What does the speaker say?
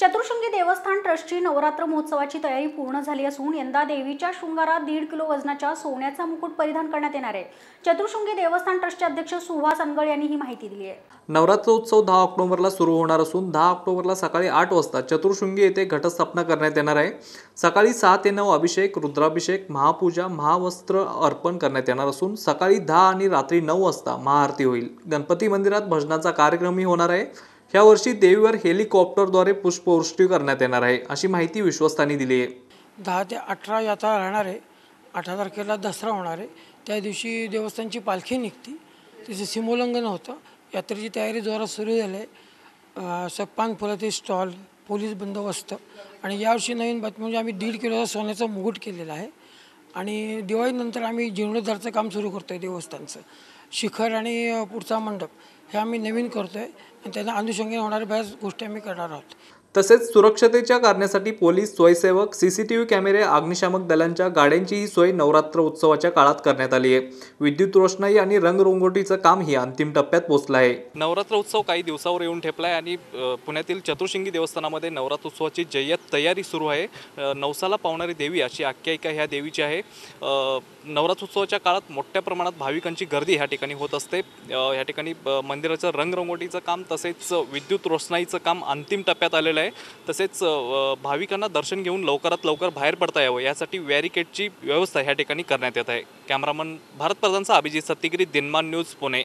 चतुर्शृंगी देवस्थान ट्रस्टची नवरात्र महोत्सवाची तयारी पूर्ण झाली असून यंदा देवीच्या शृंगारात दीड किलो वजनाच्या सोन्याचा मुकुट परिधान करण्यात येणार आहे चतुर्शृंगी देवस्थान ट्रस्टचे अध्यक्ष सुहास अनगळ यांनी ही माहिती दिली आहे नवरात्र उत्सव दहा ऑक्टोबरला सुरू होणार असून दहा ऑक्टोबरला सकाळी आठ वाजता चतुर्शृंगी येथे घटस्थापना करण्यात येणार आहे सकाळी सहा ते नऊ अभिषेक रुद्राभिषेक महापूजा महावस्त्र अर्पण करण्यात येणार असून सकाळी दहा आणि रात्री नऊ वाजता महाआरती होईल गणपती मंदिरात भजनाचा कार्यक्रमही होणार आहे ह्या वर्षी देवीवर हेलिकॉप्टरद्वारे पुष्पवृष्टी करण्यात येणार आहे अशी माहिती विश्वस्तांनी दिली आहे दहा ते अठरा यात्रा राहणार आहे अठरा तारखेला दसरा होणार आहे त्या दिवशी देवस्थानची पालखी निघती तिचं सीमोल्लंघन होतं यात्रेची तयारी जोरात सुरू झाली आहे सप्पान फुलाचे स्टॉल पोलीस बंदोबस्त आणि यावर्षी नवीन बातमी म्हणजे आम्ही दीड किलोचा सोन्याचा मुकुट केलेला आहे आणि दिवाळीनंतर आम्ही जीर्णोद्धारचं काम सुरू करतो आहे देवस्थानचं शिखर आणि पुढचा मंडप हे आम्ही नवीन करतो आहे आणि त्यांना अनुषंगाने होणाऱ्या बऱ्याच गोष्टी आम्ही करणार आहोत तसेच सुरक्षतेच्या कारणासाठी पोलीस स्वयंसेवक सी सी टी व्ही कॅमेरे अग्निशामक दलांच्या गाड्यांचीही सोय नवरात्र उत्सवाच्या काळात करण्यात आली आहे विद्युत रोषणाई आणि रंगरोंगोटीचं काम ही अंतिम टप्प्यात पोहोचलं आहे नवरात्र उत्सव काही दिवसावर येऊन ठेपला आहे आणि पुण्यातील चतुर्शिंगी देवस्थानामध्ये नवरात्र उत्सवाची जय्यत तयारी सुरू आहे नवसाला पावणारी देवी अशी आख्यायिका ह्या देवीची आहे नवरात्र उत्सवाच्या काळात मोठ्या प्रमाणात भाविकांची गर्दी ह्या ठिकाणी होत असते ह्या ठिकाणी मंदिराचं रंगरंगोटीचं काम तसेच विद्युत रोषणाईचं काम अंतिम टप्प्यात आलेलं आहे आहे तसेच भाविकांना दर्शन घेऊन लवकरात लवकर बाहेर पडता यावं यासाठी वॅरिकेटची व्यवस्था या ठिकाणी करण्यात येत आहे कॅमेरामन प्रधानचा अभिजित सत्यगिरी दिनमान न्यूज पुणे